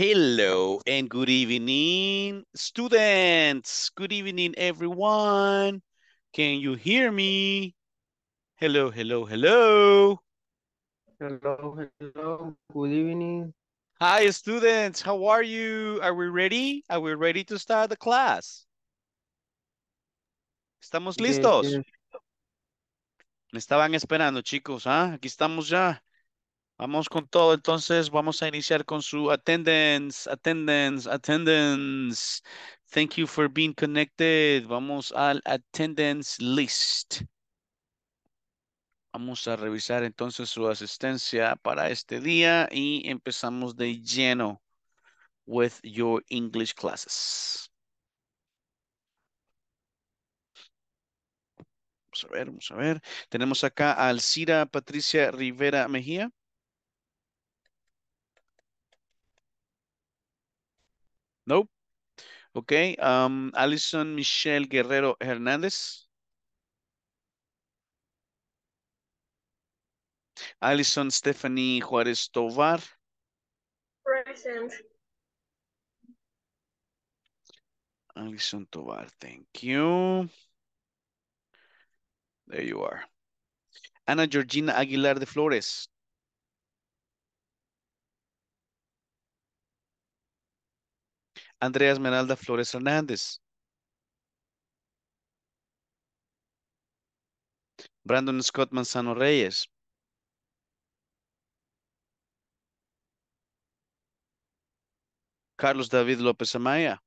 Hello and good evening, students. Good evening, everyone. Can you hear me? Hello, hello, hello. Hello, hello. Good evening. Hi, students. How are you? Are we ready? Are we ready to start the class? ¿Estamos listos? Yes, yes. Me estaban esperando, chicos. ¿ah? Aquí estamos ya. Vamos con todo, entonces vamos a iniciar con su attendance, attendance, attendance. Thank you for being connected. Vamos al attendance list. Vamos a revisar entonces su asistencia para este día y empezamos de lleno with your English classes. Vamos a ver, vamos a ver. Tenemos acá a Alcira Patricia Rivera Mejía. Nope. Okay. Um, Alison Michelle Guerrero Hernandez. Alison Stephanie Juarez Tovar. Present. Alison Tovar, thank you. There you are. Ana Georgina Aguilar de Flores. Andrea Esmeralda Flores Hernández. Brandon Scott Manzano Reyes. Carlos David López Amaya.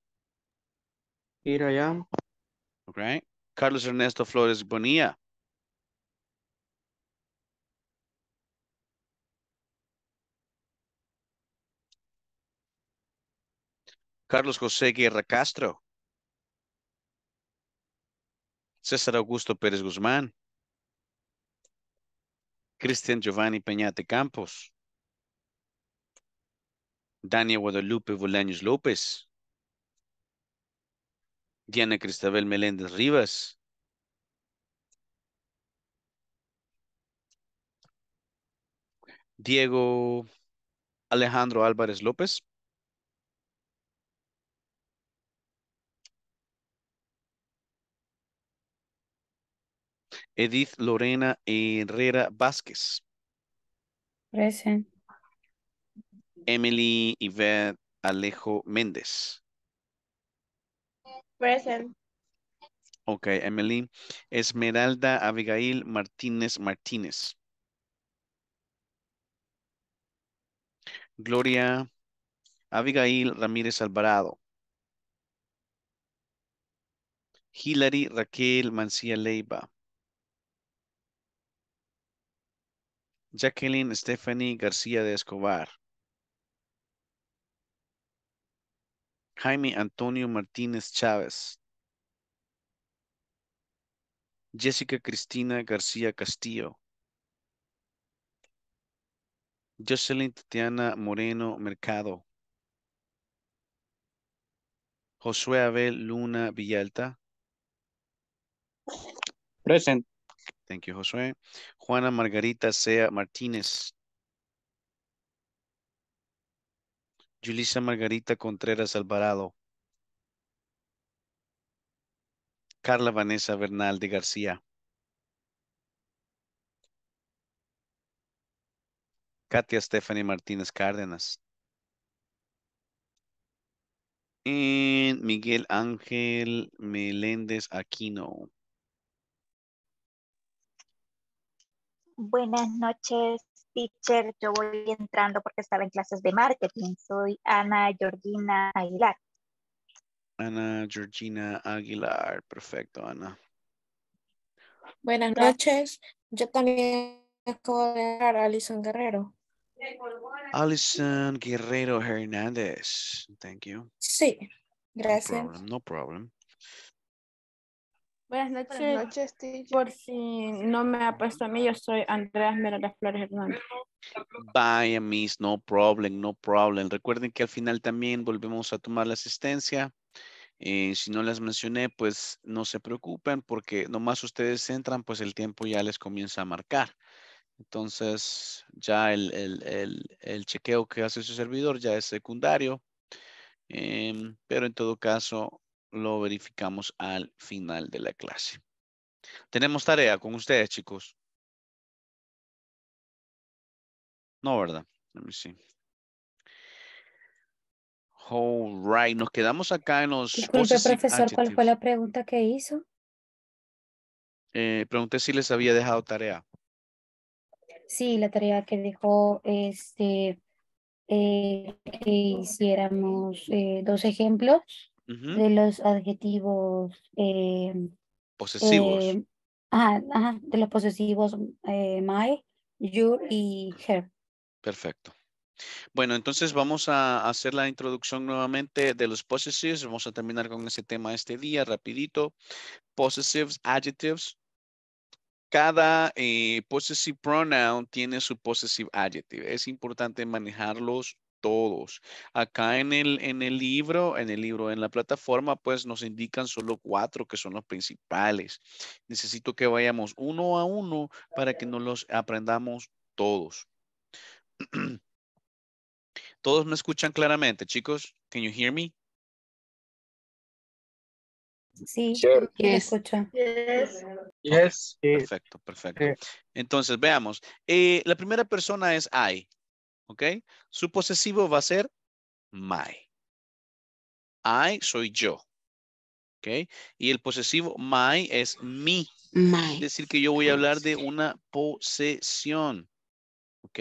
Here I Carlos Ernesto Flores Bonilla. Carlos José Guerra Castro. César Augusto Pérez Guzmán. Cristian Giovanni Peñate Campos. Dania Guadalupe Bolaños López. Diana Cristabel Meléndez Rivas. Diego Alejandro Álvarez López. Edith Lorena Herrera Vázquez. Present. Emily Yvette Alejo Méndez. Present. Ok, Emily. Esmeralda Abigail Martínez Martínez. Gloria Abigail Ramírez Alvarado. Hilary Raquel Mancía Leiva. Jacqueline Stephanie García de Escobar. Jaime Antonio Martínez Chávez. Jessica Cristina García Castillo. Jocelyn Tatiana Moreno Mercado. Josué Abel Luna Villalta. Present. Thank you, Josué. Juana Margarita Sea Martínez. Julisa Margarita Contreras Alvarado. Carla Vanessa Bernal de García. Katia Stephanie Martínez Cárdenas. Miguel Ángel Meléndez Aquino. Buenas noches, teacher. Yo voy entrando porque estaba en clases de marketing. Soy Ana Georgina Aguilar. Ana Georgina Aguilar. Perfecto, Ana. Buenas noches. Yo también acabo Alison Guerrero. Alison Guerrero Hernández. Thank you. Sí, gracias. No problem. No problem. Buenas noches. Por si no me ha puesto a mí, yo soy Andrea Esmeralda Flores Hernández. Bye, Miss, no problem, no problem. Recuerden que al final también volvemos a tomar la asistencia. Eh, si no las mencioné, pues no se preocupen porque nomás ustedes entran, pues el tiempo ya les comienza a marcar. Entonces, ya el, chequeo que hace su servidor ya es secundario. Em, pero en todo caso, lo verificamos al final de la clase. Tenemos tarea con ustedes, chicos. No, ¿verdad? Let me see. All right, nos quedamos acá en los... Disculpe, profesor, ¿cuál fue la pregunta que hizo? Eh, pregunté si les había dejado tarea. Sí, la tarea que dejó este eh, que hiciéramos eh, dos ejemplos de los adjetivos eh, posesivos. Em, de los posesivos eh, my, you y her. Perfecto. Bueno, entonces vamos a hacer la introducción nuevamente de los possessives. Vamos a terminar con ese tema este día rapidito. Possessives, adjectives. Cada eh, possessive pronoun tiene su possessive adjective. Es importante manejarlos todos. Acá en el, en el libro, en el libro, en la plataforma, pues nos indican solo cuatro que son los principales. Necesito que vayamos uno a uno para que nos los aprendamos todos. ¿Todos me escuchan claramente, chicos? Can you hear me? Sí, sure. Ah, eh, perfecto, perfecto. Eh. Entonces, veamos. Eh, la primera persona es I. ¿Ok? Su posesivo va a ser my. I soy yo. ¿Ok? Y el posesivo my es mi. Es decir, que yo voy a hablar de una posesión. ¿Ok?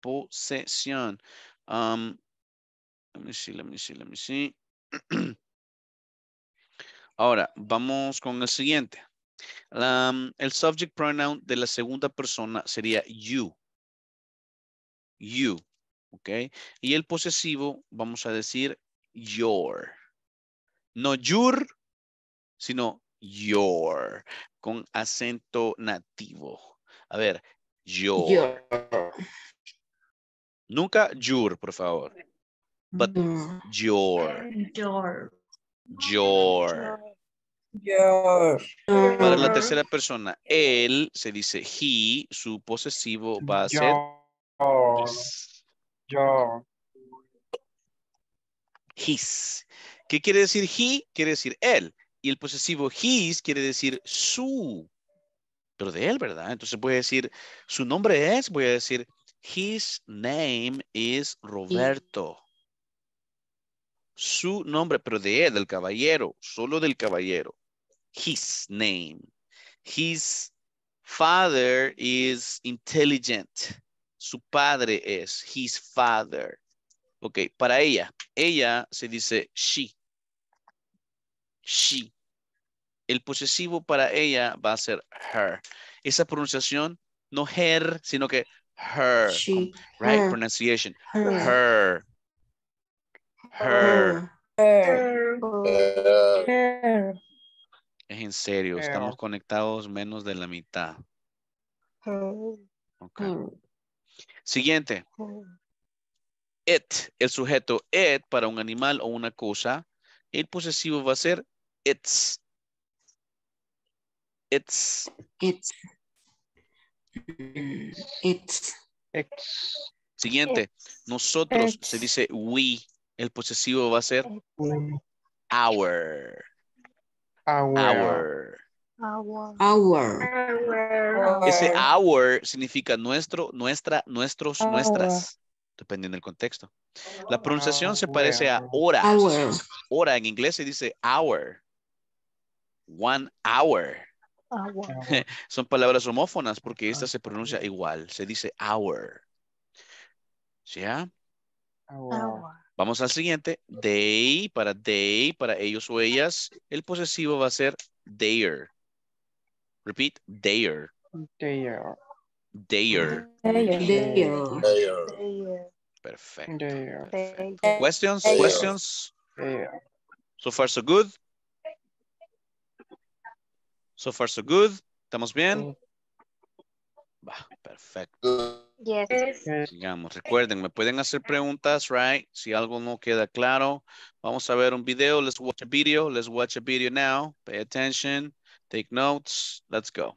Posesión. Um, let me see, let me see, let me see. Ahora, vamos con el siguiente. Um, el subject pronoun de la segunda persona sería you you, Y el posesivo, vamos a decir your. No your, sino your, con acento nativo. A ver, your. Nunca your, por favor. But your. Your. Your. Your. Para la tercera persona, él se dice he, su posesivo va a ser yo. His. ¿Qué quiere decir he? Quiere decir él. Y el posesivo his quiere decir su. Pero de él, ¿verdad? Entonces voy a decir, su nombre es, voy a decir, his name is Roberto. Su nombre, pero de él, del caballero, solo del caballero. His name. His father is intelligent. Su padre es his father. Ok, para ella, ella se dice she. She. El posesivo para ella va a ser her. Esa pronunciación, no her, sino que her. right? Pronunciation. Her. Her. Her. Es en serio, estamos conectados menos de la mitad. Siguiente. It, el sujeto it para un animal o una cosa. El posesivo va a ser its. It's. It's. It's. Siguiente. Nosotros se dice we. El posesivo va a ser Our. our. Hour. Ese hour significa nuestro, nuestra, nuestros, nuestras, dependiendo del contexto. La pronunciación se parece a hora. Hora en inglés se dice hour. One hour. Son palabras homófonas porque esta se pronuncia igual. Se dice hour. ¿Sí? Ah? Vamos al siguiente. They, para they, para ellos o ellas, el posesivo va a ser their. Repeat, dare. Dare. Dare. Dare. Perfect. Questions? Questions? So far, so good. So far, so good. ¿Estamos bien? Va, perfecto. Yes. Sigamos. recuerden, me pueden hacer preguntas, right? Si algo no queda claro, vamos a ver un video. Let's watch a video. Let's watch a video now. Pay attention. Take notes. Let's go.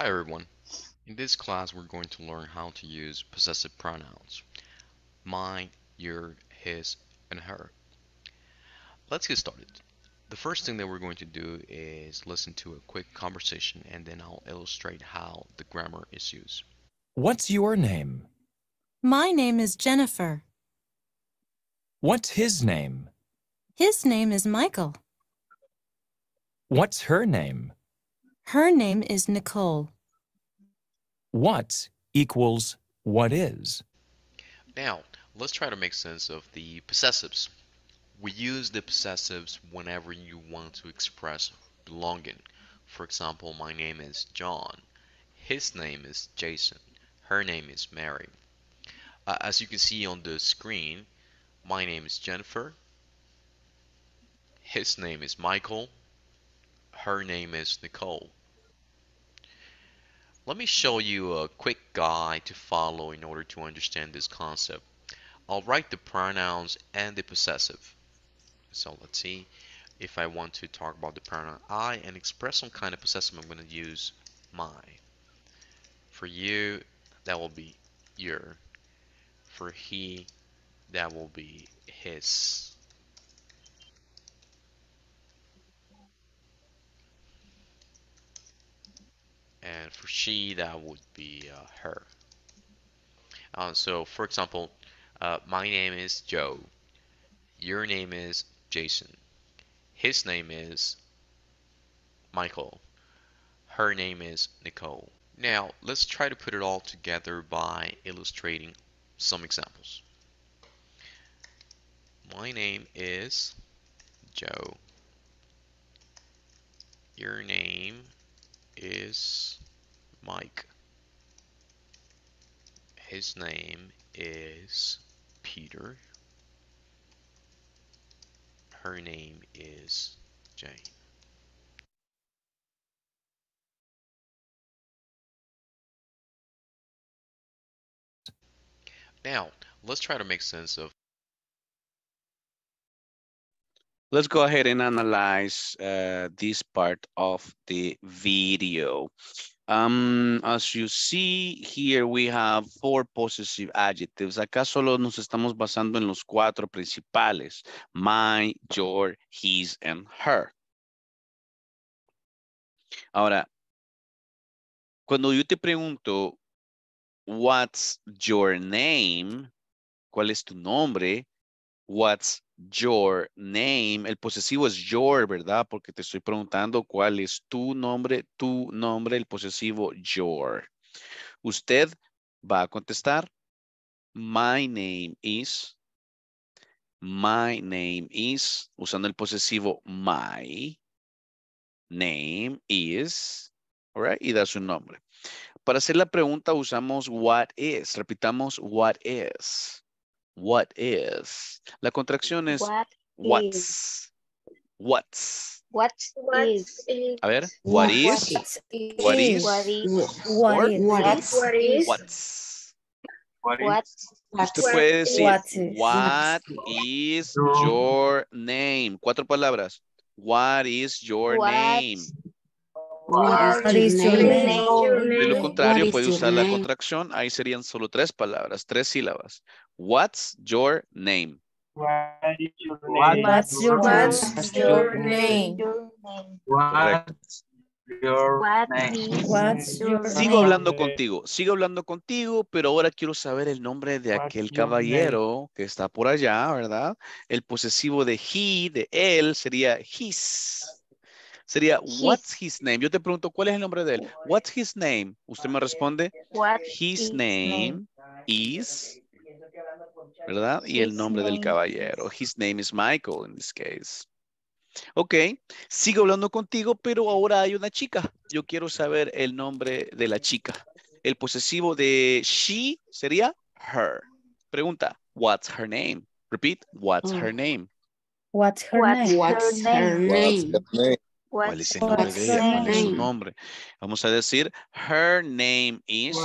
Hi everyone. In this class we're going to learn how to use possessive pronouns. Mine, your, his, and her. Let's get started. The first thing that we're going to do is listen to a quick conversation and then I'll illustrate how the grammar is used. What's your name? My name is Jennifer. What's his name? His name is Michael. What's her name? Her name is Nicole. What equals what is? Now, let's try to make sense of the possessives. We use the possessives whenever you want to express belonging. For example, my name is John. His name is Jason. Her name is Mary. Uh, as you can see on the screen, my name is Jennifer. His name is Michael. Her name is Nicole. Let me show you a quick guide to follow in order to understand this concept. I'll write the pronouns and the possessive. So let's see if I want to talk about the pronoun I and express some kind of possessive, I'm going to use my. For you, that will be your. For he, that will be his. and for she that would be uh, her um, so for example uh, my name is Joe your name is Jason his name is Michael her name is Nicole now let's try to put it all together by illustrating some examples my name is Joe your name is Mike. His name is Peter. Her name is Jane. Now, let's try to make sense of let's go ahead and analyze uh, this part of the video. Um, as you see here, we have four possessive adjectives. Acá solo nos estamos basando en los cuatro principales. My, your, his, and her. Ahora, cuando yo te pregunto, what's your name? ¿Cuál es tu nombre? What's your name? El posesivo es your, ¿verdad? Porque te estoy preguntando cuál es tu nombre, tu nombre, el posesivo your. Usted va a contestar, my name is, my name is, usando el posesivo my, name is, all y da su nombre. Para hacer la pregunta usamos what is, repitamos what is what is. La contracción es what what's. What's. What, is. A ver, what, is. What is. What is. What's. What's. What, Usted decir, what is, what is your name? Cuatro palabras. What is your name? What, De lo contrario, puede usar la contracción. Ahí serían solo tres palabras, tres sílabas. What's your name? What's your name? What's your name? Sigo hablando contigo, sigo hablando contigo, pero ahora quiero saber el nombre de aquel caballero que está por allá, ¿verdad? El posesivo de he, de él, sería his sería what's his name. Yo te pregunto cuál es el nombre de él. What's his name? Usted me responde What his name, name is ¿verdad? Y el nombre del caballero. His name is Michael in this case. Ok, sigo hablando contigo, pero ahora hay una chica. Yo quiero saber el nombre de la chica. El posesivo de she sería her. Pregunta, what's her name? Repeat, what's her mm. name? What's her name? What's her name? ¿Cuál es su nombre? Vamos a decir, her name is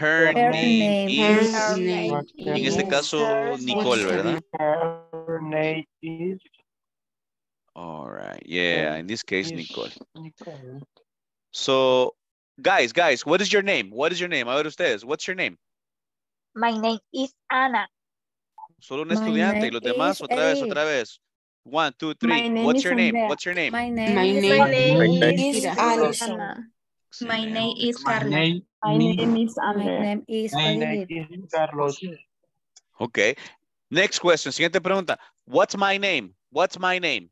Her, name, is, en este caso, Nicole, ¿verdad? Her name is. All right, yeah, in this case, Nicole. So, guys, guys, what is your name? What is your name? A ver ustedes, what's your name? My name is Ana. Solo un estudiante y los demás otra vez, otra vez. One, two, three. What's your name? What's your name? My name, is, Ana. My name is Carla. My name is Andrea. My name is, My name is Carlos. Okay. Next question. Siguiente pregunta. What's my name? What's my name?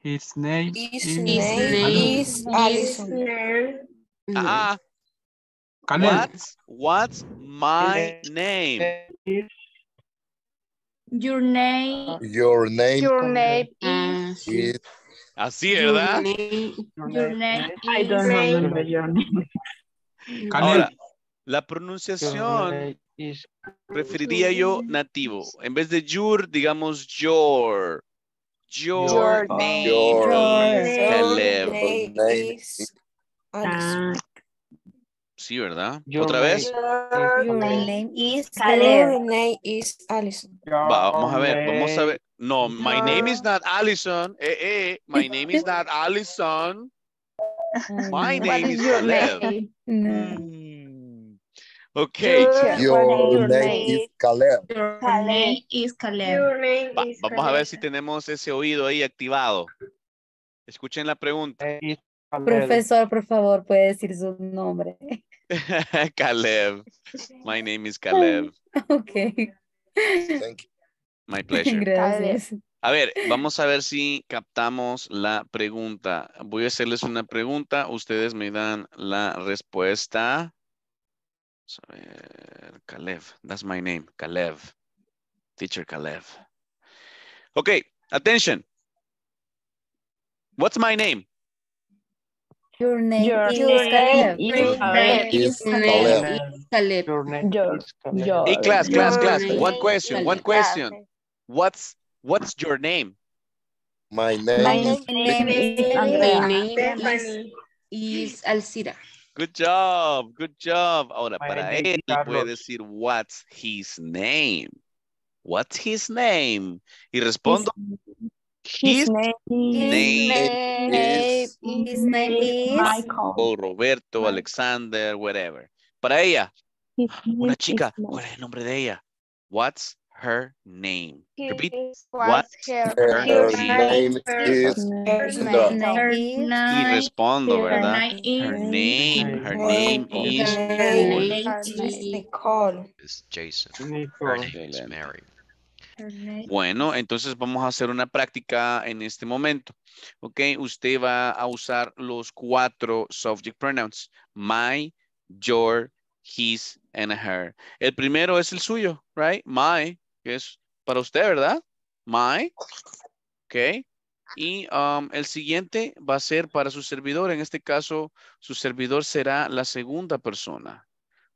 His name His is, name is Allison. Ah. Uh, what's, what's my name? Your name. Your name. Your name is. is Así, ¿verdad? Your name, your name I don't remember your name. Ahora, la pronunciación preferiría yo nativo. En vez de your, digamos your. Your, name, is... name, Sí, ¿verdad? ¿Otra vez? Your name is Your name is vamos a ver, vamos a ver. No, my name is not Alison. Eh, eh, my name is not Alison. Mm. My name is, Caleb. Mm. Hmm. Okay. Your, name, is Caleb. is Caleb. vamos a ver si tenemos ese oído ahí activado. Escuchen la pregunta. Profesor, por favor, puede decir su nombre. Caleb. My name is Caleb. Okay. Thank My pleasure. Gracias. A ver, vamos a ver si captamos la pregunta. Voy a hacerles una pregunta. Ustedes me dan la respuesta. Vamos a ver, Caleb. That's my name, Caleb. Teacher Caleb. Okay, attention. What's my name? Your name, your is, Caleb. is Caleb. Your name is Caleb. Y class, class, class. One question, one question. What's What's your name? My name, is, Andrea. My Alcira. Good job, good job. Ahora, para él puede decir, what's his name? What's his name? Y respondo, his, name, is, his name is Michael. O oh, Roberto, Alexander, whatever. Para ella, una chica, ¿cuál es el nombre de ella? What's her name. Repeat. What? her, name? is Her name respondo, ¿verdad? Her name, her name is Nicole. Es Jason. Her name is Mary. Bueno, entonces vamos a hacer una práctica en este momento. Ok, usted va a usar los cuatro subject pronouns. My, your, his, and her. El primero es el suyo, right? My, es para usted, ¿verdad? My. Ok. Y um, el siguiente va a ser para su servidor. En este caso, su servidor será la segunda persona.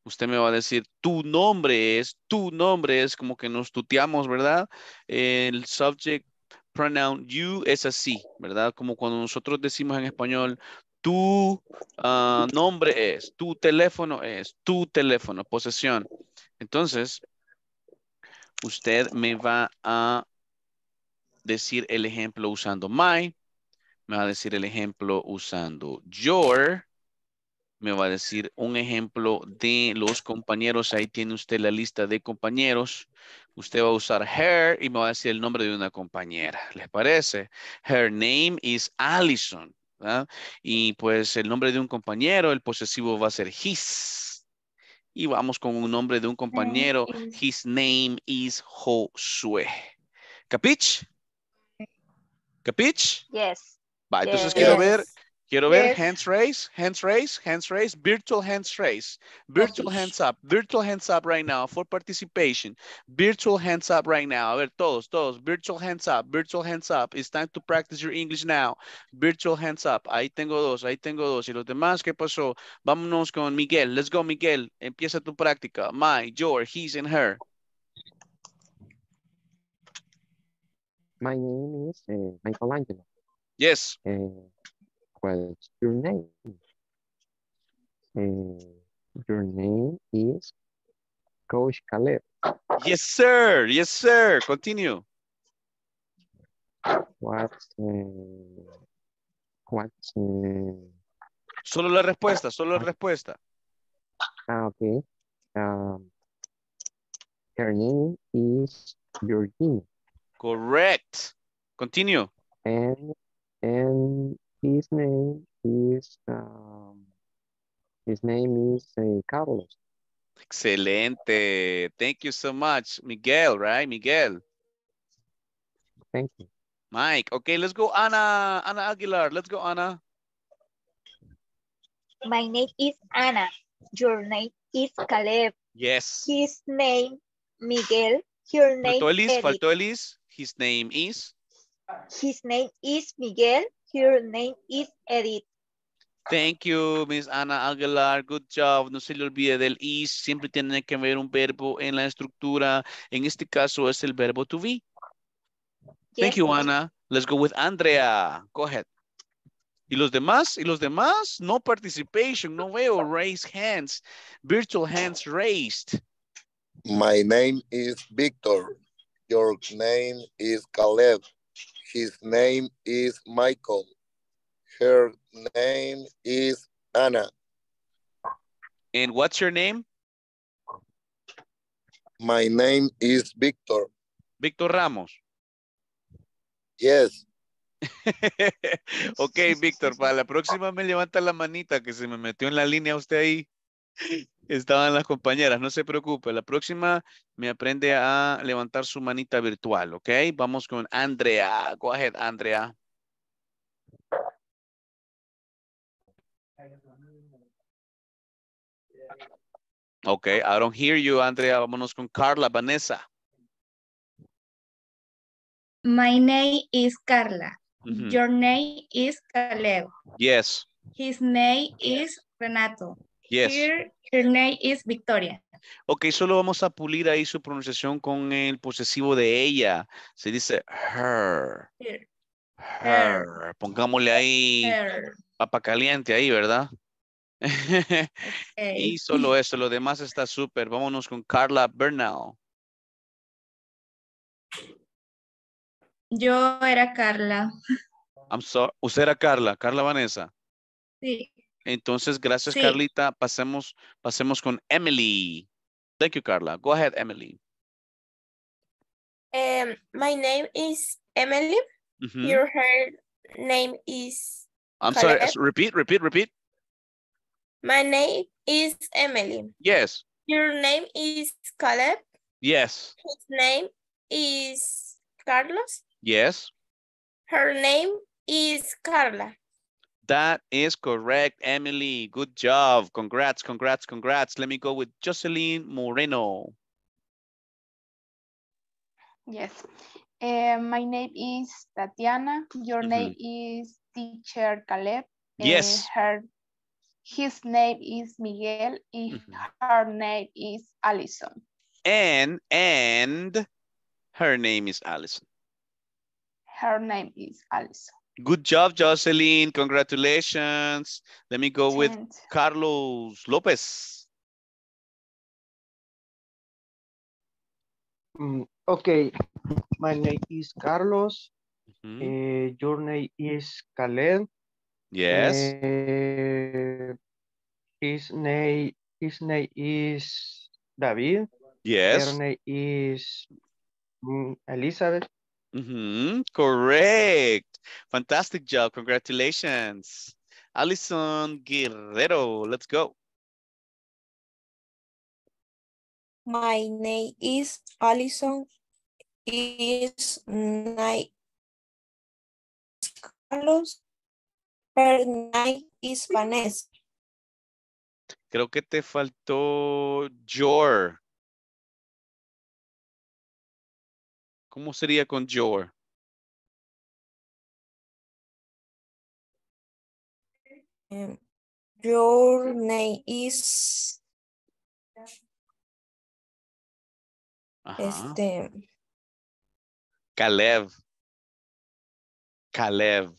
Usted me va a decir, tu nombre es, tu nombre es, como que nos tuteamos, ¿verdad? El subject pronoun you es así, ¿verdad? Como cuando nosotros decimos en español, tu ah, nombre es, tu teléfono es, tu teléfono, posesión. Entonces, usted me va a decir el ejemplo usando my, me va a decir el ejemplo usando your, me va a decir un ejemplo de los compañeros. Ahí tiene usted la lista de compañeros. Usted va a usar her y me va a decir el nombre de una compañera. ¿Les parece? Her name is Allison. Y pues el nombre de un compañero, el posesivo va a ser his. Y vamos con un nombre de un compañero. His name is Josué. ¿Capich? ¿Capich? Yes. Va, entonces quiero ver Quiero ver hands raise, hands raise, hands raise, virtual hands raise, virtual hands up, virtual hands up right now for participation, virtual hands up right now. A ver, todos, todos, virtual hands up, virtual hands up. It's time to practice your English now. Virtual hands up. Ahí tengo dos, ahí tengo dos. Y los demás, ¿qué pasó? Vámonos con Miguel. Let's go, Miguel. Empieza tu práctica. My, your, his, and her. My name is eh, Michelangelo. Yes. Eh, what's your name? nombre? your name is Coach Caleb. Yes, sir. Yes, sir. Continue. What's, es... Eh, what's, eh, solo la respuesta, solo la respuesta. Ah, okay. Um, your nombre name is Georgina. Correct. Continue. And, and His name is, um, his name is uh, Carlos. Excelente. Thank you so much, Miguel, right? Miguel. Thank you. Mike. Okay, let's go Anna. Anna Aguilar. Let's go Anna. My name is Anna. Your name is Caleb. Yes. His name Miguel. Your name faltó Elis, faltó His name is. His name is Miguel her name is Edith. Thank you, Miss Ana Aguilar. Good job. No se le olvide del is. Siempre tiene que haber un verbo en la estructura. En este caso es el verbo to be. Yes. Thank you, Ana. Let's go with Andrea. Go ahead. Y los demás, y los demás, no participation, no veo raise hands, virtual hands raised. My name is Victor. Your name is Caleb. His name is Michael. Her name is Anna. And what's your name? My name is Victor. Victor Ramos. Yes. ok, Víctor, para la próxima me levanta la manita que se me metió en la línea usted ahí. Estaban las compañeras, no se preocupe. La próxima me aprende a levantar su manita virtual, ¿ok? Vamos con Andrea. Go ahead, Andrea. Ok, I don't hear you, Andrea. Vámonos con Carla, Vanessa. My name is Carla. Your name is Caleb. Yes. His name is Renato. Yes. her name is Victoria. Ok, solo vamos a pulir ahí su pronunciación con el posesivo de ella. Se dice her. Her. Pongámosle ahí papa caliente ahí, ¿verdad? y solo eso, lo demás está súper. Vámonos con Carla Bernal. Yo era Carla. ¿Usted era Carla? ¿Carla Vanessa? Sí. Entonces, gracias sí. Carlita. Pasemos, pasemos con Emily. Thank you, Carla. Go ahead, Emily. Um, my name is Emily. Mm -hmm. Your her name is. I'm sorry. Repeat, repeat, repeat. My name is Emily. Yes. Your name is Caleb. Yes. His name is Carlos. Yes. Her name is Carla. That is correct, Emily. Good job. Congrats, congrats, congrats. Let me go with Jocelyn Moreno. Yes. Uh, my name is Tatiana. Your mm -hmm. name is teacher Caleb. Uh, yes. Uh, her, his name is Miguel. And mm -hmm. Her name is Allison. And, and her name is Allison. Her name is Allison. Good job, Jocelyn. Congratulations. Let me go with Carlos Lopez. Mm, okay, my name is Carlos. Mm -hmm. uh, your name is Khaled. Yes. Uh, his name his name is David. Yes. Her name is mm, Elizabeth. Mm -hmm. Correct. Fantastic job. Congratulations. Alison Guerrero, let's go. My name is Alison. Is night Carlos. Her name is Vanessa. Creo que te faltó your. ¿Cómo sería con your? Eh, your name is... Este... Caleb. Caleb.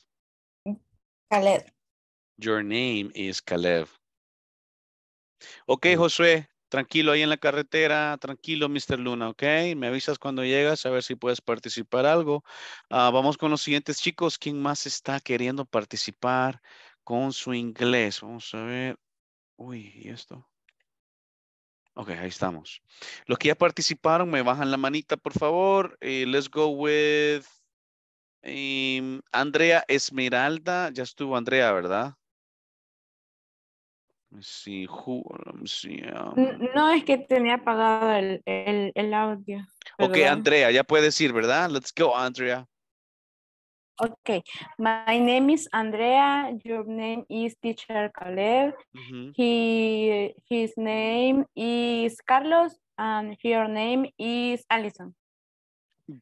Caleb. Your name is Caleb. Okay, mm. Josué, tranquilo ahí en la carretera, tranquilo, Mr. Luna, ¿ok? Me avisas cuando llegas a ver si puedes participar algo. Ah, vamos con los siguientes chicos. ¿Quién más está queriendo participar con su inglés? Vamos a ver. Uy, ¿y esto? Ok, ahí estamos. Los que ya participaron, me bajan la manita, por favor. Eh, let's go with em, Andrea Esmeralda. Ya estuvo Andrea, ¿verdad? Ah. No es que tenía apagado el, el, audio. Okay, Ok, Andrea, ya puedes ir, ¿verdad? Let's go, Andrea. Ok, my name is Andrea. Your name is teacher Caleb. his name is Carlos and your name is Allison.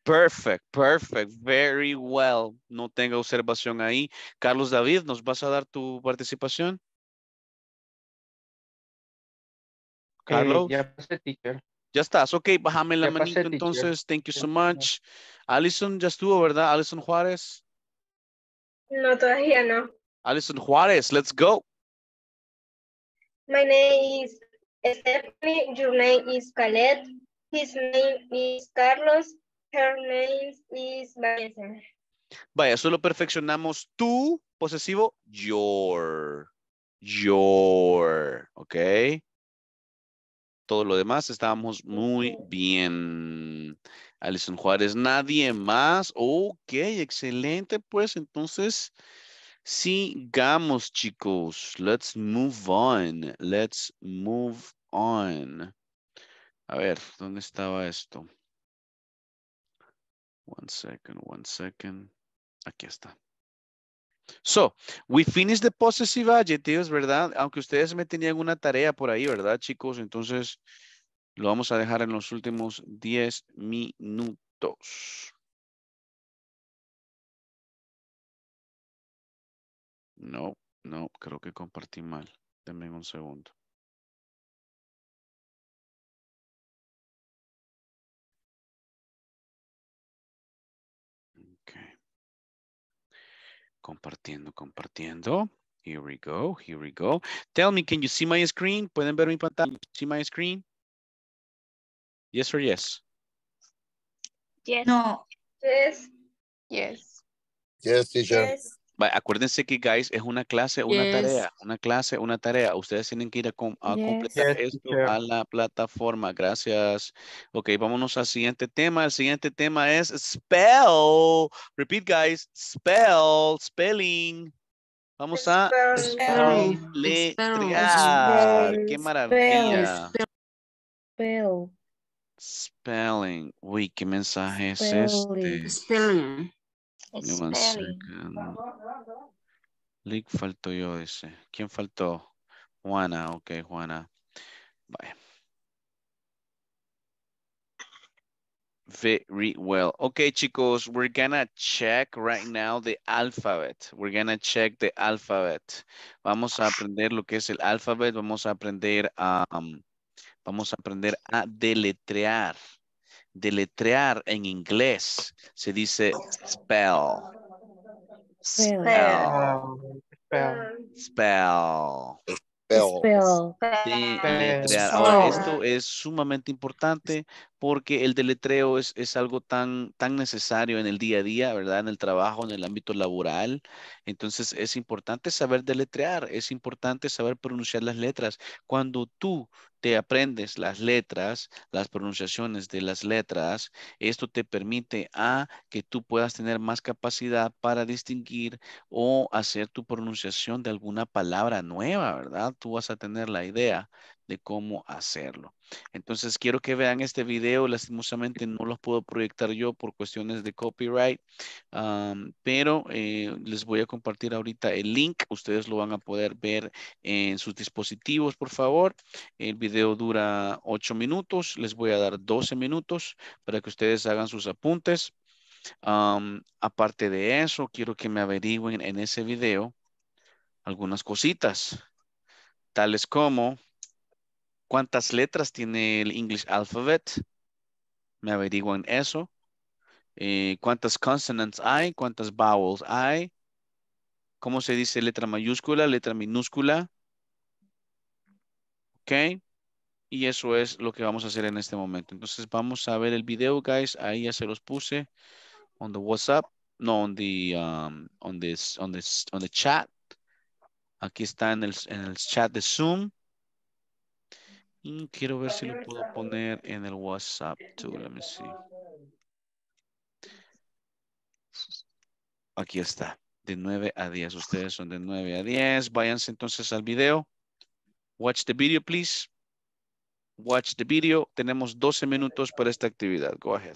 Perfect, perfect, very well. No tengo observación ahí. Carlos David, ¿nos vas a dar tu participación? Carlos. Eh, ya Ya estás, ok, bájame la manito entonces, thank you so much. Alison ya estuvo, ¿verdad? Alison Juárez. No, todavía no. Alison Juárez, let's go. My name is Stephanie, your name is Khaled, his name is Carlos, her name is Vanessa. Vaya, solo perfeccionamos tú, posesivo, your. Your, ok. Todo lo demás estábamos muy bien. Alison Juárez, nadie más. Ok, excelente. Pues entonces, sigamos, chicos. Let's move on. Let's move on. A ver, ¿dónde estaba esto? One second, one second. Aquí está. So, we finished the possessive adjectives, ¿verdad? Aunque ustedes me tenían una tarea por ahí, ¿verdad, chicos? Entonces, lo vamos a dejar en los últimos 10 minutos. No, no, creo que compartí mal. Denme un segundo. Compartiendo, compartiendo. Here we go, here we go. Tell me, can you see my screen? ¿Pueden ver mi pantalla? See my screen? Yes or yes? Yes. No. Yes. Yes. Yes, teacher. Yes. acuérdense que guys es una clase, una tarea, una clase, una tarea. Ustedes tienen que ir a, completar esto a la plataforma. Gracias. Ok, vámonos al siguiente tema. El siguiente tema es spell. Repeat guys, spell, spelling. Vamos a spell. Qué maravilla. Spell. Spelling. Uy, qué mensaje es este. Spelling. Este, Lick faltó yo, dice. ¿Quién faltó? Juana, ok, Juana. Bye. Very well. Okay, chicos, we're gonna check right now the alphabet. We're gonna check the alphabet. Vamos a aprender lo que es el alfabet. Vamos a aprender a, um, vamos a aprender a deletrear. Deletrear en inglés se dice spell. Spell. Spell. Spell. Spell. Ahora, esto es sumamente importante porque el deletreo es, es, algo tan, tan necesario en el día a día, ¿verdad? En el trabajo, en el ámbito laboral. Entonces, es importante saber deletrear, es importante saber pronunciar las letras. Cuando tú te aprendes las letras, las pronunciaciones de las letras. Esto te permite a que tú puedas tener más capacidad para distinguir o hacer tu pronunciación de alguna palabra nueva, ¿verdad? Tú vas a tener la idea de cómo hacerlo. Entonces quiero que vean este video, lastimosamente no los puedo proyectar yo por cuestiones de copyright, pero eh, les voy a compartir ahorita el link, ustedes lo van a poder ver en sus dispositivos, por favor. El video dura 8 minutos, les voy a dar 12 minutos para que ustedes hagan sus apuntes. aparte de eso, quiero que me averigüen en ese video algunas cositas, tales como ¿Cuántas letras tiene el English alphabet? Me en eso. Eh, ¿Cuántas consonants hay? ¿Cuántas vowels hay? ¿Cómo se dice letra mayúscula, letra minúscula? Ok. Y eso es lo que vamos a hacer en este momento. Entonces vamos a ver el video, guys. Ahí ya se los puse. On the WhatsApp. No, on the, um, on this, on chat. Aquí está en el, en el chat de Zoom. Mm, quiero ver si lo puedo poner en el WhatsApp too. Let me see. Aquí está. De 9 a 10. Ustedes son de 9 a 10. Váyanse entonces al video. Watch the video, please. Watch the video. Tenemos 12 minutos para esta actividad. Go ahead.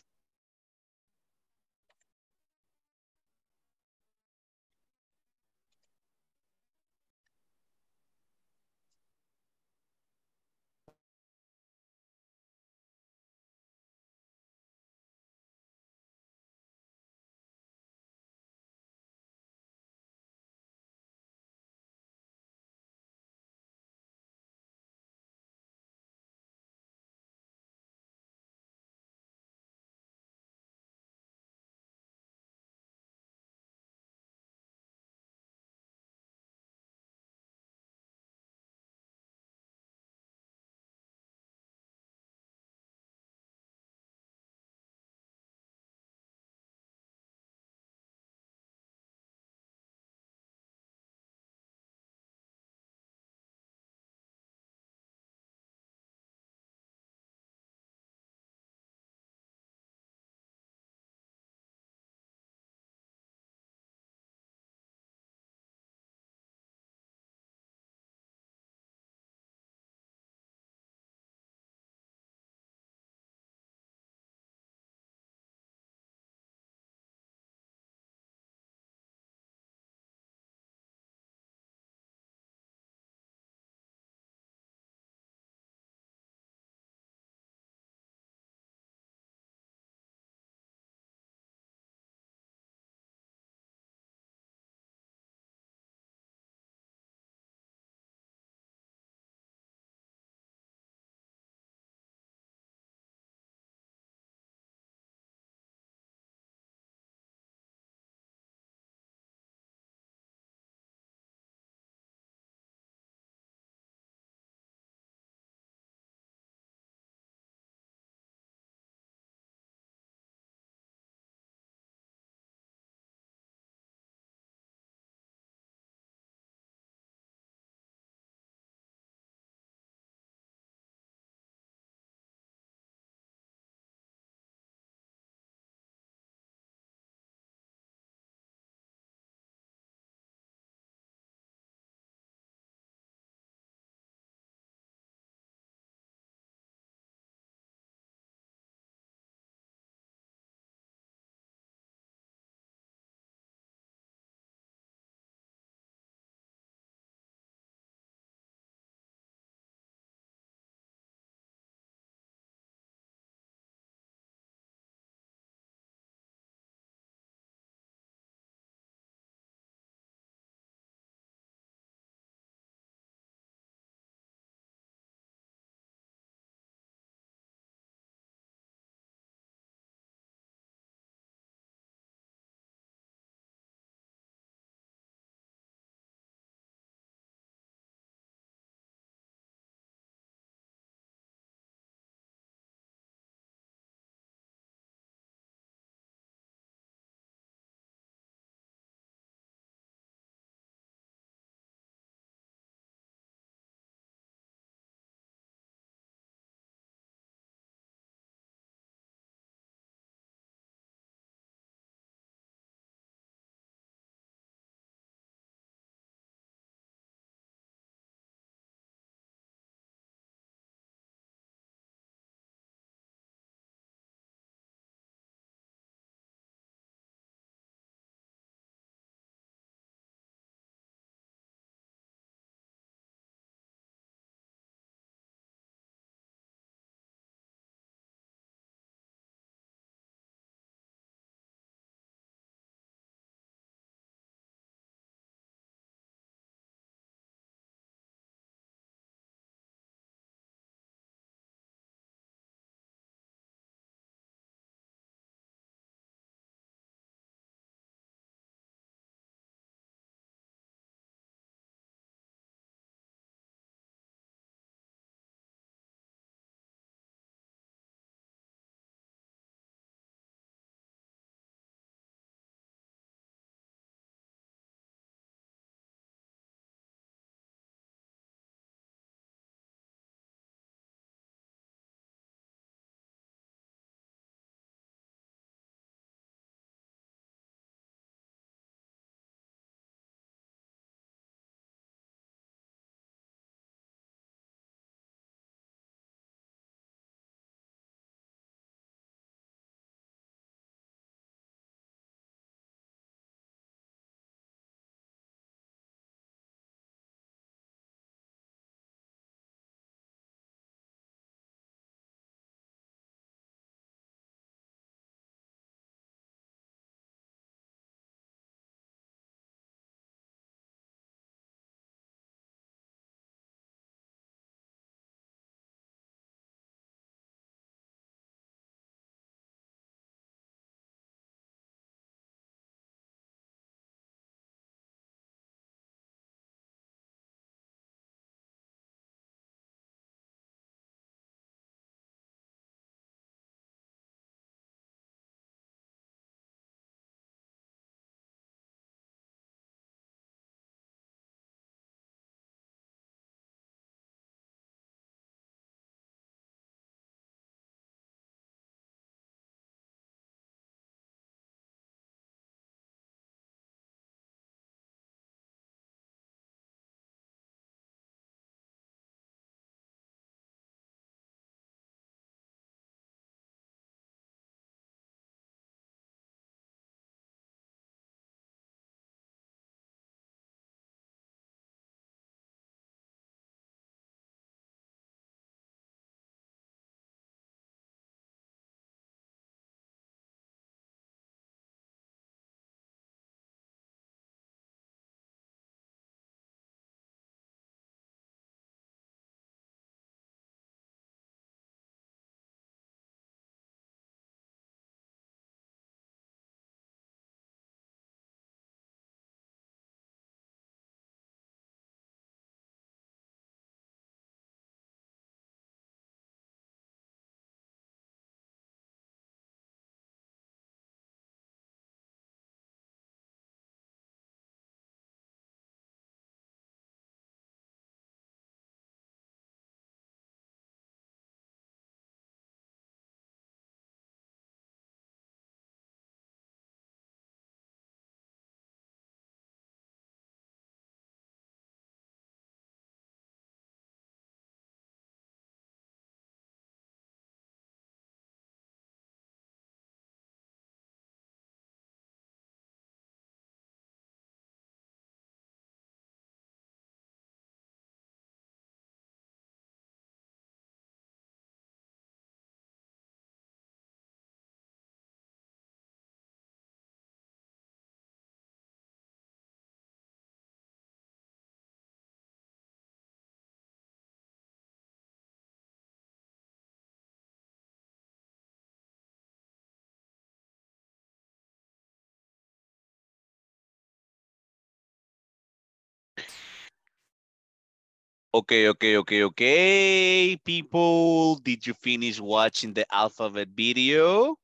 Okay, okay, okay, okay. People, did you finish watching the alphabet video?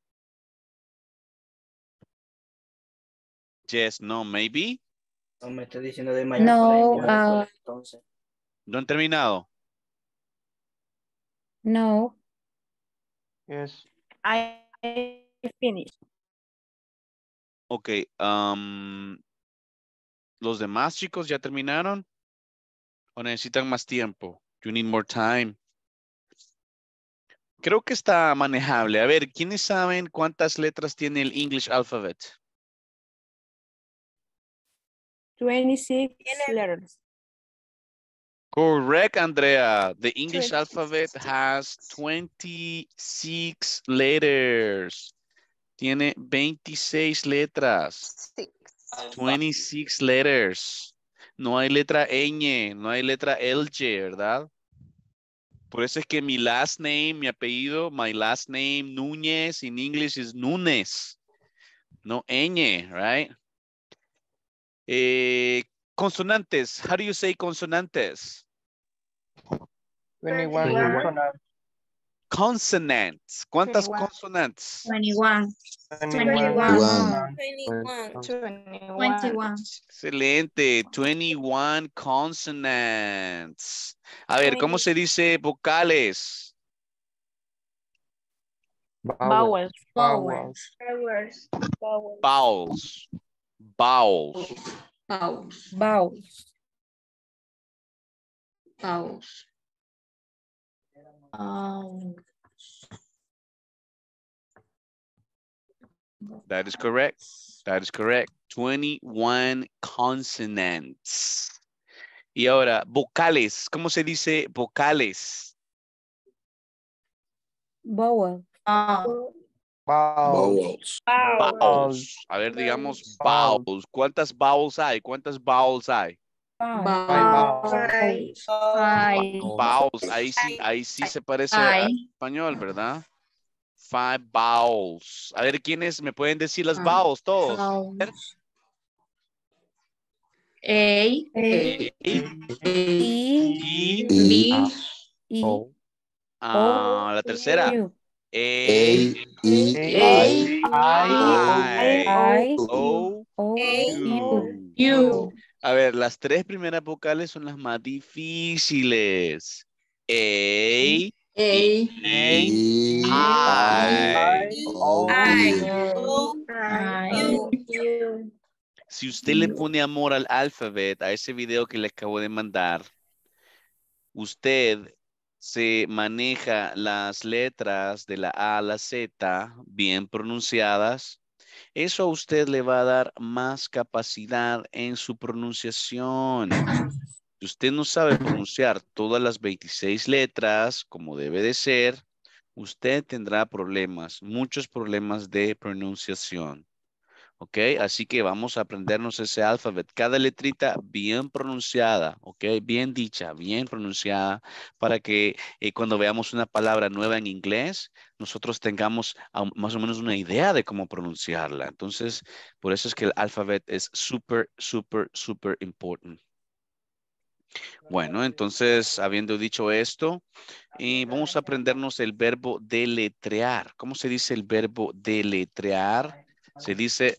Yes, no, maybe. No, No, uh, ¿No han terminado? No. Yes. I finished. Ok, um, ¿los demás chicos ya terminaron? o necesitan más tiempo. You need more time. Creo que está manejable. A ver, ¿quiénes saben cuántas letras tiene el English alphabet? 26 letters. Correct, Andrea. The English alphabet has 26 letters. Tiene 26 letras. 26 letters. No hay letra ñ, no hay letra LG, ¿verdad? Por eso es que mi last name, mi apellido, my last name, Núñez, in English is Núñez. No ñ, right? Eh, consonantes. How do you say consonantes? consonants. ¿Cuántas 21. consonants? 21. 21. 21. 21. Excelente. 21 consonants. A ver, ¿cómo se dice vocales? Vowels. Vowels. Vowels. Vowels. Vowels. Vowels. Vowels. Vowels. Um, that is correct. That is correct. 21 consonants. Y ahora, vocales. ¿Cómo se dice vocales? Vowels. A ver, digamos vowels. ¿Cuántas vowels hay? ¿Cuántas vowels hay? five, Ahí sí, ahí sí se parece al español, ¿verdad? Five bowls. A ver, ¿quiénes me pueden decir las vowels ah. todos? A, I, I, e. O. Ah, la tercera. A, E, I, I, O, U. A ver, las tres primeras vocales son las más difíciles. Ey. Ey. Ey. Oh, oh, si usted le pone amor al alfabet, a ese video que le acabo de mandar, usted se maneja las letras de la A a la Z bien pronunciadas eso a usted le va a dar más capacidad en su pronunciación. Si usted no sabe pronunciar todas las 26 letras como debe de ser, usted tendrá problemas, muchos problemas de pronunciación. ¿Ok? Así que vamos a aprendernos ese alfabet. Cada letrita bien pronunciada, ¿ok? Bien dicha, bien pronunciada, para que eh, cuando veamos una palabra nueva en inglés, nosotros tengamos más o menos una idea de cómo pronunciarla. Entonces, por eso es que el alfabet es súper, súper, súper importante. Bueno, entonces, habiendo dicho esto, y eh, vamos a aprendernos el verbo deletrear. ¿Cómo se dice el verbo deletrear? se dice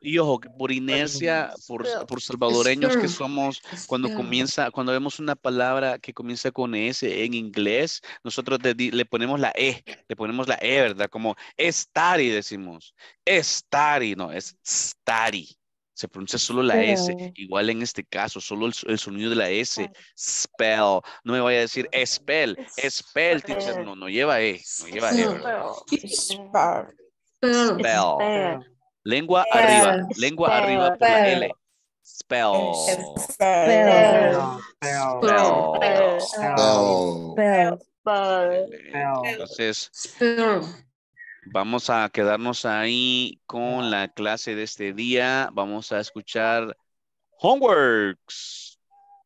Y ojo, por inercia, por, salvadoreños que somos, cuando comienza, cuando vemos una palabra que comienza con S en inglés, nosotros le, ponemos la E, le ponemos la E, ¿verdad? Como estar y decimos. estari no, es y se pronuncia solo la S, igual en este caso, solo el, sonido de la S, spell, no me vaya a decir spell, spell, teacher, no, no lleva E, no lleva E, Spell. spell. Lengua arriba, lengua arriba por la L. Spell. Spell. Spell. Spell. Entonces, Vamos a quedarnos ahí con la clase de este día. Vamos a escuchar Homeworks.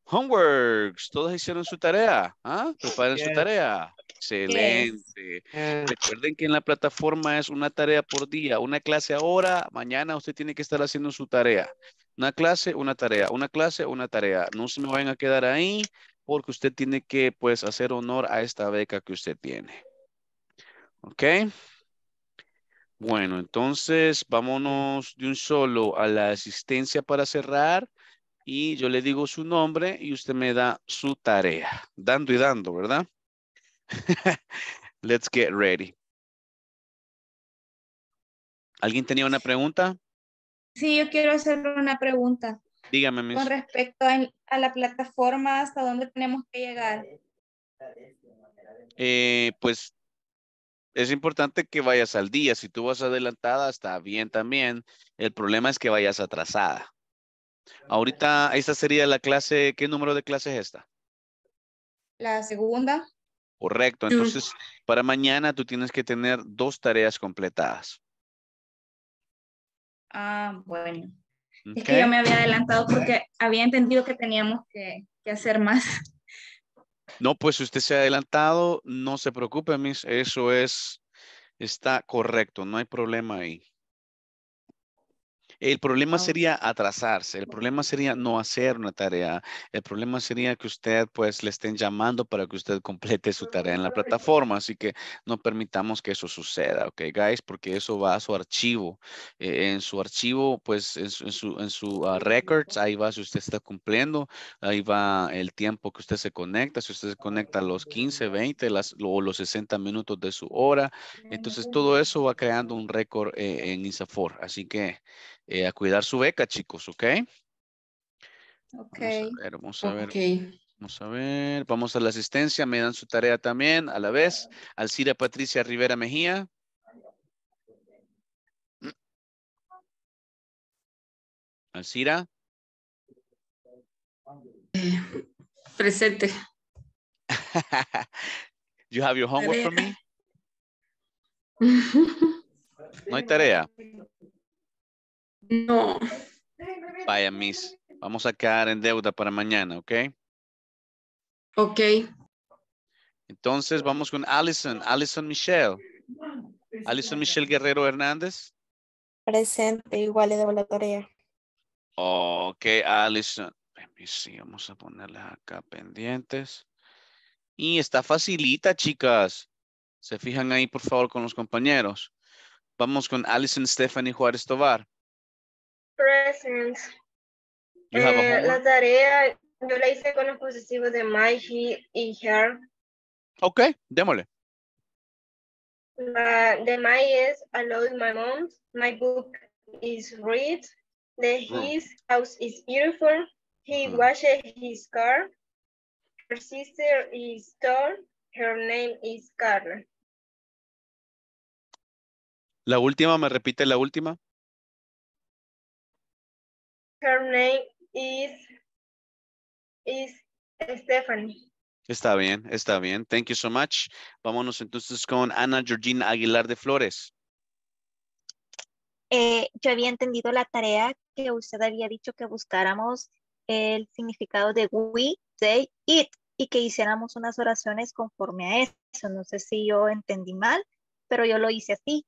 Homeworks. Todos hicieron su tarea. ¿Ah? Preparen su tarea. Excelente. Recuerden que en la plataforma es una tarea por día, una clase ahora, mañana usted tiene que estar haciendo su tarea. Una clase, una tarea, una clase, una tarea. No se me vayan a quedar ahí porque usted tiene que pues hacer honor a esta beca que usted tiene. ¿Ok? Bueno, entonces vámonos de un solo a la asistencia para cerrar y yo le digo su nombre y usted me da su tarea. Dando y dando, ¿verdad? Let's get ready. ¿Alguien tenía una pregunta? Sí, yo quiero hacer una pregunta. Dígame, mis... Con respecto a, la plataforma, ¿hasta dónde tenemos que llegar? Eh, pues es importante que vayas al día. Si tú vas adelantada, está bien también. El problema es que vayas atrasada. Ahorita, esta sería la clase, ¿qué número de clases es esta? La segunda. Correcto. Mm. Entonces, para mañana tú tienes que tener dos tareas completadas. Ah, bueno. Es que yo me había adelantado porque había entendido que teníamos que hacer más. No, pues usted se ha adelantado, no se preocupe, mis, eso es, está correcto, no hay problema ahí. El problema ah, sería atrasarse, el problema sería no hacer una tarea, el problema sería que usted pues le estén llamando para que usted complete su tarea en la plataforma, así que no permitamos que eso suceda, ok guys, porque eso va a su archivo, eh, en su archivo pues en su, en su, en su ah, records, ahí va si usted está cumpliendo, ahí va el tiempo que usted se conecta, si usted se conecta a los 15, 20 las, o los 60 minutos de su hora, entonces todo eso va creando un récord eh, en ISAFOR, así que eh, a cuidar su beca, chicos, ¿ok? Ok. Vamos a ver, vamos a ver. Vamos a ver, vamos a la asistencia, me dan su tarea también a la vez. Alcira Patricia Rivera Mejía. Alcira. Eh, presente. you have your homework for me? No hay tarea. No. Vaya, Miss. Vamos a quedar en deuda para mañana, ¿ok? Ok. Entonces vamos con Allison, Allison Michelle. Alison Michelle Guerrero Hernández. Presente, igual de debo la Ok, Alison. Sí, vamos a ponerlas acá pendientes. Y está facilita, chicas. Se fijan ahí, por favor, con los compañeros. Vamos con Alison Stephanie Juárez Tovar presents. Eh, la tarea yo la hice con los posesivos de my, he y her. Ok, démosle. the my is allowed my mom. My book is read. The his house is beautiful. He mm. washes his car. Her sister is tall. Her name is Carla. La última, me repite la última. Her name is, Stephanie. Está bien, está bien. Thank you so much. Vámonos entonces con Ana Georgina Aguilar de Flores. Eh, yo había entendido la tarea que usted había dicho que buscáramos el significado de we, they, it y que hiciéramos unas oraciones conforme a eso. No sé si yo entendí mal, pero yo lo hice así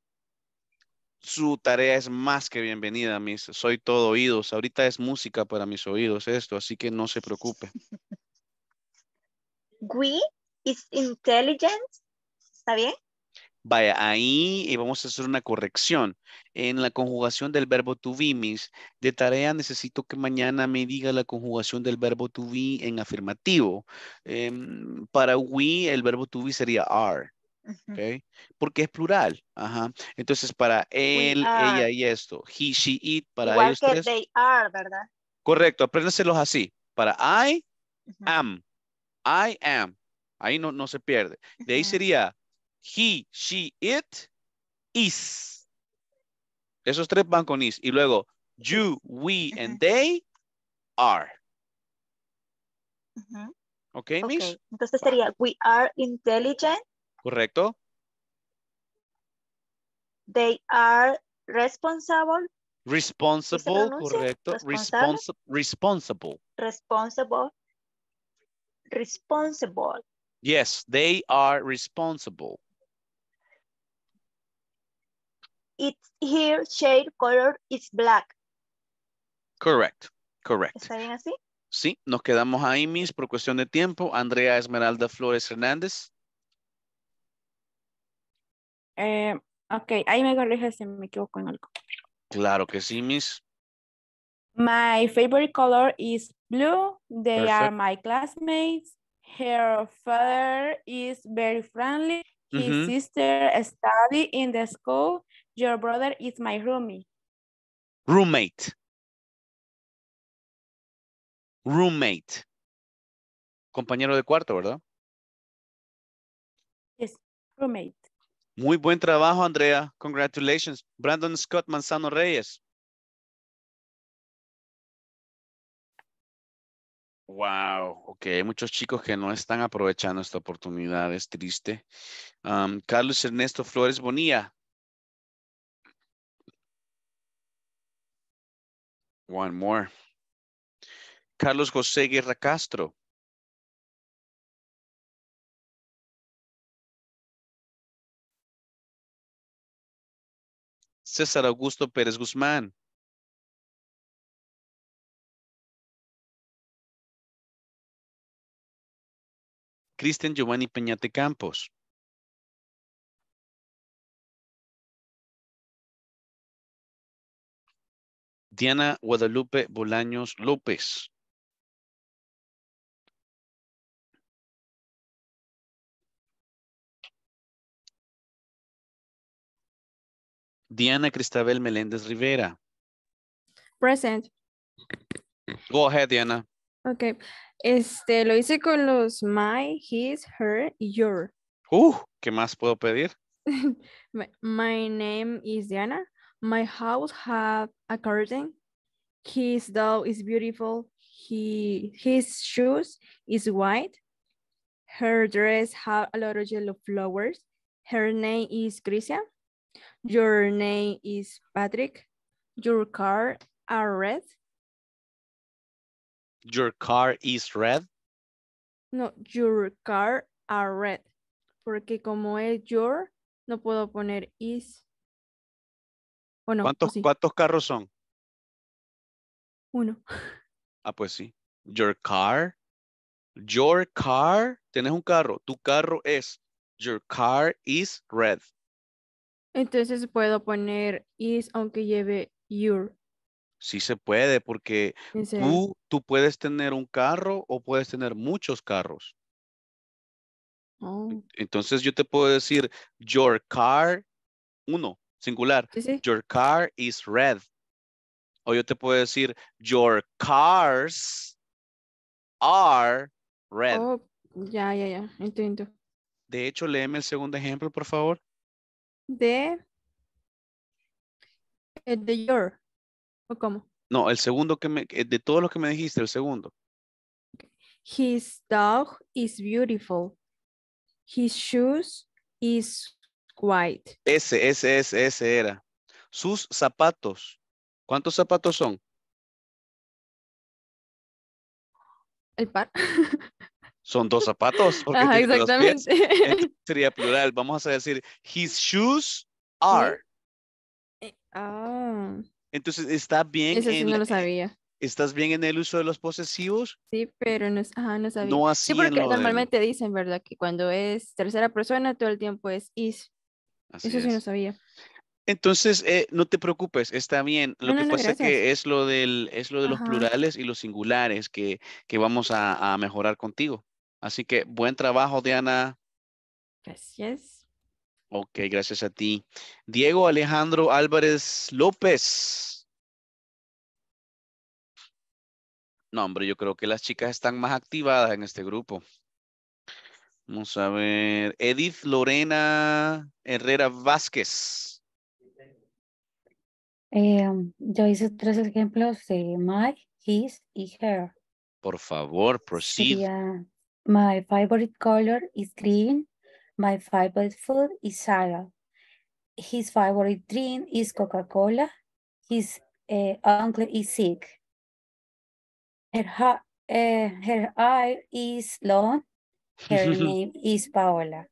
su tarea es más que bienvenida, mis. Soy todo oídos. Ahorita es música para mis oídos esto, así que no se preocupe. We is intelligent. ¿Está bien? Vaya, ahí y eh, vamos a hacer una corrección. En la conjugación del verbo to be, mis, de tarea necesito que mañana me diga la conjugación del verbo to be en afirmativo. Em, para we, el verbo to be sería are. Okay. Porque es plural. Ajá. Entonces, para él, ella y esto. He, she, it, para ellos they are, ¿verdad? Correcto, apréndeselos así. Para I am. I am. Ahí no, no se pierde. De ahí sería he, she, it, is. Esos tres van con is. Y luego you, we, and they are. ¿Ok, Entonces sería, we are intelligent. ¿Correcto? They are responsible. Responsible, correcto. responsible. Responsible. Responsible. Yes, they are responsible. It's here shade color is black. Correct, correct. ¿Está bien así? Sí, nos quedamos ahí, Miss, por cuestión de tiempo. Andrea Esmeralda Flores Hernández. Eh, ok, ahí me corrige si me equivoco en algo. Claro que sí, Miss. My favorite color is blue. They are my classmates. Her father is very friendly. His sister study in the school. Your brother is my roommate Roommate. Roommate. Compañero de cuarto, ¿verdad? Yes, roommate. Muy buen trabajo, Andrea. Congratulations. Brandon Scott Manzano Reyes. Wow, ok, muchos chicos que no están aprovechando esta oportunidad, es triste. Carlos Ernesto Flores Bonilla. One more. Carlos José Guerra Castro. César Augusto Pérez Guzmán. Cristian Giovanni Peñate Campos. Diana Guadalupe Bolaños López. Diana Cristabel Melendez Rivera. Present. Go ahead, Diana. Ok. Este, lo hice con los my, his, her, your. Uh, ¿qué más puedo pedir? my, my name is Diana. My house have a garden. His dog is beautiful. He, his shoes is white. Her dress have a lot of yellow flowers. Her name is Grisia. Your name is Patrick. Your car are red. Your car is red. No, your car are red. Porque como es your, no puedo poner is. ¿Cuántos, ¿Cuántos carros son? Uno. Ah, pues sí. Your car. Your car. Tienes un carro. Tu carro es. Your car is red. Entonces puedo poner is aunque lleve your. Sí se puede porque tú, puedes tener un carro o puedes tener muchos carros. Oh. Entonces yo te puedo decir your car, uno, singular. Your car is red. O yo te puedo decir your cars are red. Oh, ya, ya, ya, entiendo. De hecho, léeme el segundo ejemplo, por favor de, de your. ¿O cómo? No, el segundo que me, eh, de todos los que me dijiste, el segundo. His dog is beautiful. His shoes is white. Ese, ese, ese, ese era. Sus zapatos. ¿Cuántos zapatos son? El par. son dos zapatos. exactamente. sería plural. Vamos a decir, his shoes are. Eh, ah. Entonces, ¿está bien? Eso sí no lo sabía. ¿Estás bien en el uso de los posesivos? Sí, pero no, ajá, no sabía. así. Sí, porque normalmente dicen, ¿verdad? Que cuando es tercera persona, todo el tiempo es is. Eso sí no sabía. Entonces, eh, no te preocupes, está bien. Lo que pasa es que es lo, del, es lo de los plurales y los singulares que, que vamos a mejorar contigo. Así que buen trabajo, Diana. Gracias. Ok, gracias a ti. Diego Alejandro Álvarez López. No, hombre, yo creo que las chicas están más activadas en este grupo. Vamos a ver. Edith Lorena Herrera Vázquez. Eh, yo hice tres ejemplos de my, his y her. Por favor, proceed. My favorite color is green. My favorite food is salad. His favorite drink is Coca-Cola. His eh, uncle is sick. Eh, her, eye is long. Her name is Paola.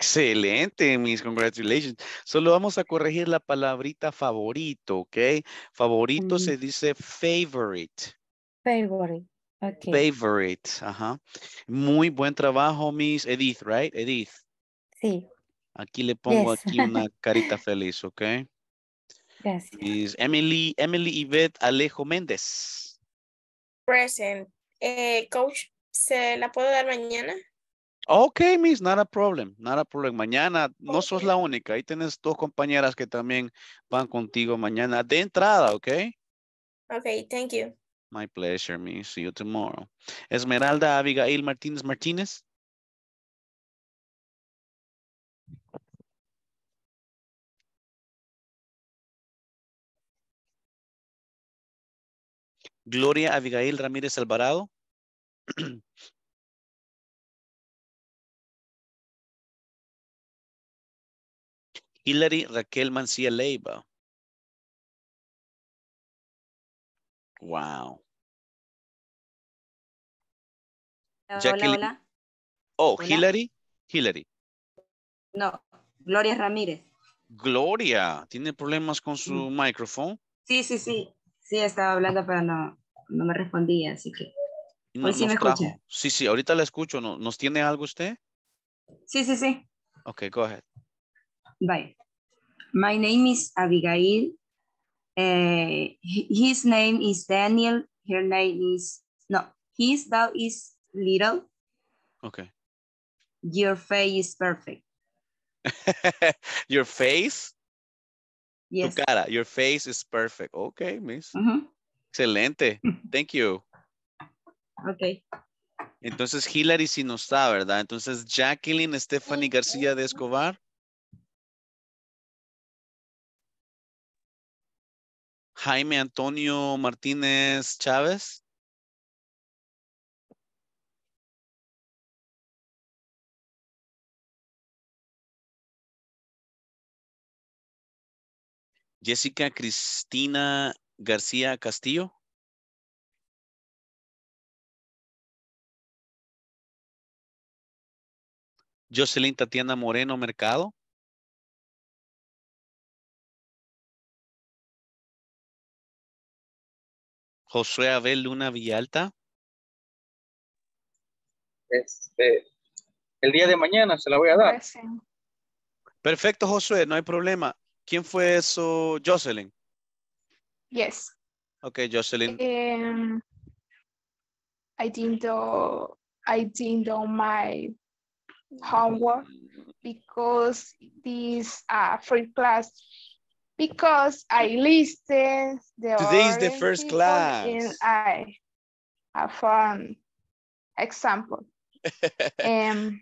Excelente, mis congratulations. Solo vamos a corregir la palabrita favorito, ¿ok? Favorito mm. se dice favorite. Favorite. Favorite, ajá. Muy buen trabajo, Miss Edith, right? Edith. Sí. Aquí le pongo aquí una carita feliz, ¿ok? Gracias. Miss Emily, Emily Yvette Alejo Méndez. Present. Eh, coach, ¿se la puedo dar mañana? Ok, Miss, Nada problem, nada Mañana no sos la única, ahí tenés dos compañeras que también van contigo mañana de entrada, ¿ok? Ok, thank you. My pleasure, me. See you tomorrow. Esmeralda Abigail Martínez Martínez. Gloria Abigail Ramírez Alvarado. Hilary Raquel Mancía Leiva. Wow. Hola, Oh, Hillary. Hillary. No, Gloria Ramírez. Gloria, ¿tiene problemas con su micrófono? Sí, sí, sí. Sí, estaba hablando, pero no, no me respondía, así que. No, sí Sí, ahorita la escucho. ¿Nos tiene algo usted? Sí, sí, sí. Ok, go ahead. Bye. My name is Abigail Uh, his name is Daniel. Her name is, no, his dog is little. Okay. Your face is perfect. your face? Yes. Tu cara, your face is perfect. Okay, miss. Uh-huh. Excelente. Thank you. Okay. Entonces, Hillary si no está, ¿verdad? Entonces, Jacqueline Stephanie García de Escobar. Jaime Antonio Martínez Chávez. Jessica Cristina García Castillo. Jocelyn Tatiana Moreno Mercado. Josué Abel Luna Villalta. Este, el día de mañana se la voy a dar. Perfecto, Josué, no hay problema. ¿Quién fue eso? Jocelyn. Yes. Ok, Jocelyn. Em, I didn't I didn't my homework because this uh, free class Because I listen the Today is the first class. I have fun example. um,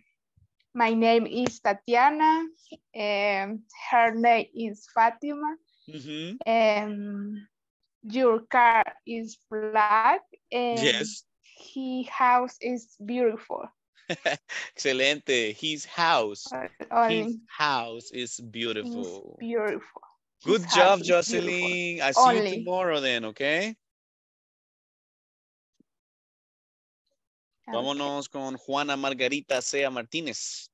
my name is Tatiana. Um, her name is Fatima. Mm -hmm. um, your car is black. And yes. His house is beautiful. Excelente. His house. Uh, his house is beautiful. beautiful. Good job, Jocelyn. I see you tomorrow then, okay? Vámonos con Juana Margarita Sea Martínez.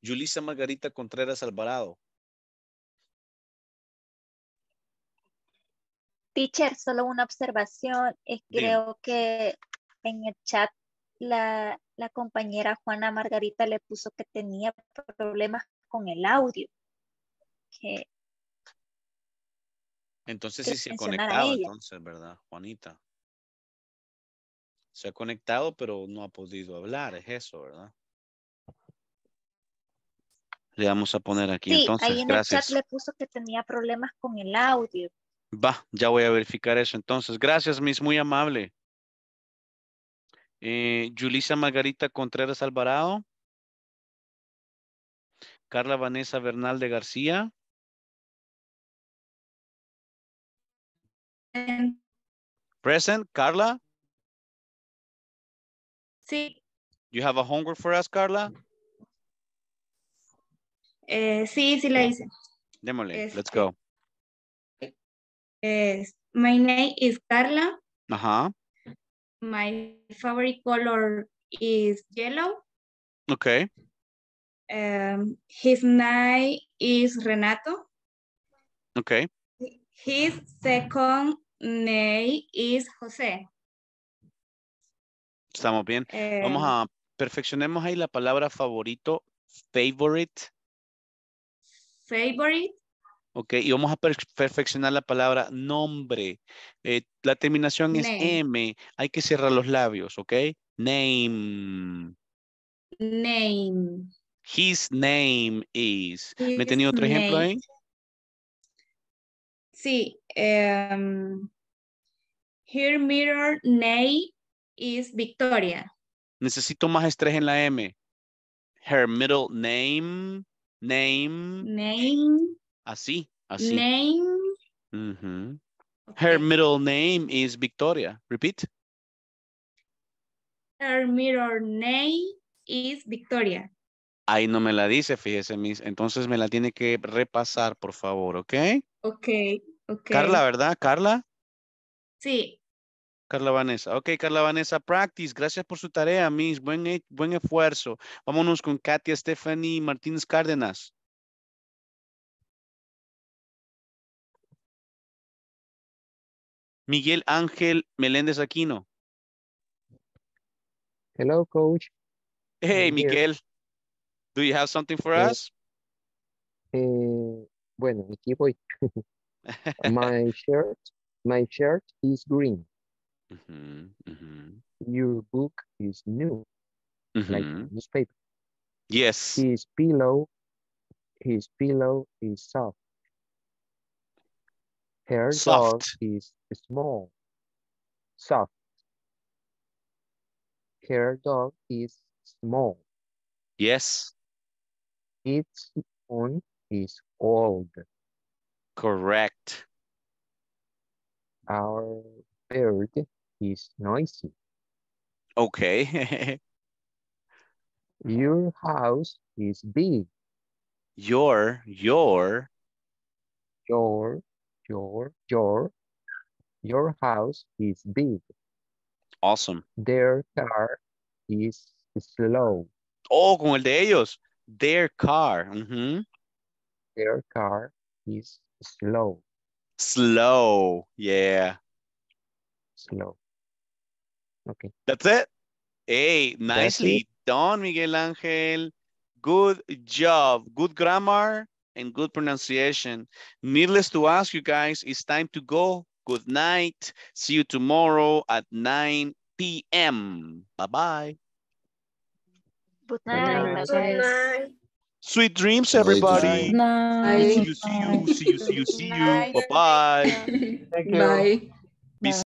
Yulisa Margarita Contreras Alvarado. Teacher, solo una observación. Eh, creo que en el chat la, compañera Juana Margarita le puso que tenía problemas con el audio. entonces sí se ha conectado, entonces, ¿verdad, Juanita? Se ha conectado, pero no ha podido hablar, es eso, ¿verdad? Le vamos a poner aquí entonces. Ahí en gracias. el chat le puso que tenía problemas con el audio. Va, ya voy a verificar eso entonces. Gracias, Miss, muy amable. Eh, Margarita Contreras Alvarado. Carla Vanessa Bernal de García. Present, Carla? Sí. You have a homework for us, Carla? Eh, sí, sí la hice. Démosle, let's este, go. my name is Carla. Ajá my favorite color is yellow. Okay. Um, his name is Renato. Okay. His second name is José. Estamos bien. Vamos um, a perfeccionemos ahí la palabra favorito, favorite. Favorite. Ok, y vamos a perfeccionar la palabra nombre. Eh, la terminación es M. Hay que cerrar los labios, ¿ok? Name. Name. His name is. ¿Me he tenido otro ejemplo ahí? Sí. Em, her mirror name is Victoria. Necesito más estrés en la M. Her middle name. Name. Name Así, así. Name. Her middle name is Victoria. Repeat. Her middle name is Victoria. Ahí no me la dice, fíjese, Miss. Entonces me la tiene que repasar, por favor, ¿ok? Ok, ok. Carla, ¿verdad? ¿Carla? Sí. Carla Vanessa. Ok, Carla Vanessa, practice. Gracias por su tarea, Miss. Buen, e, buen esfuerzo. Vámonos con Katia Stephanie Martínez Cárdenas. Miguel Ángel Meléndez Aquino. Hello, coach. Hey, I'm Miguel. Here. Do you have something for us? Eh, bueno, my shirt, my shirt is green. Mm -hmm, mm -hmm. Your book is new, mm -hmm. like newspaper. Yes. His pillow, his pillow is soft. Her soft. dog is small, soft. Her dog is small. Yes. Its own is old. Correct. Our bird is noisy. Okay. your house is big. Your, your. Your, your, your your house is big. Awesome. Their car is slow. Oh, como el de ellos. Their car. Mm -hmm. Their car is slow. Slow. Yeah. Slow. Okay. That's it. Hey, nicely it. done, Miguel Angel. Good job. Good grammar and good pronunciation. Needless to ask you guys, it's time to go. Good night. See you tomorrow at 9 p.m. Bye-bye. Good night. Good night. Sweet dreams, everybody. Good night. See you, see you, see you, see you, see you. Bye-bye. Bye.